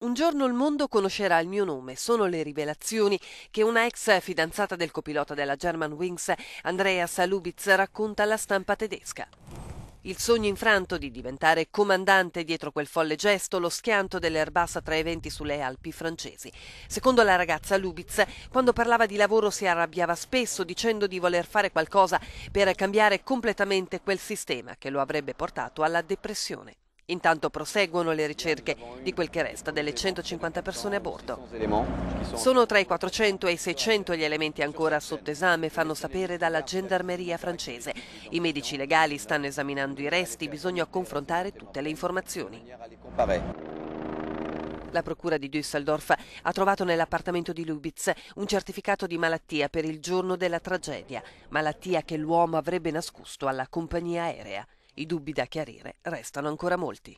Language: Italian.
Un giorno il mondo conoscerà il mio nome, sono le rivelazioni che una ex fidanzata del copilota della Germanwings, Andrea Salubitz, racconta alla stampa tedesca. Il sogno infranto di diventare comandante dietro quel folle gesto, lo schianto dell'Airbus tra i venti sulle Alpi francesi. Secondo la ragazza Lubitz, quando parlava di lavoro si arrabbiava spesso dicendo di voler fare qualcosa per cambiare completamente quel sistema che lo avrebbe portato alla depressione. Intanto proseguono le ricerche di quel che resta delle 150 persone a bordo. Sono tra i 400 e i 600 gli elementi ancora sotto esame, fanno sapere dalla gendarmeria francese. I medici legali stanno esaminando i resti, bisogna confrontare tutte le informazioni. La procura di Düsseldorf ha trovato nell'appartamento di Lubitz un certificato di malattia per il giorno della tragedia, malattia che l'uomo avrebbe nascosto alla compagnia aerea. I dubbi da chiarire restano ancora molti.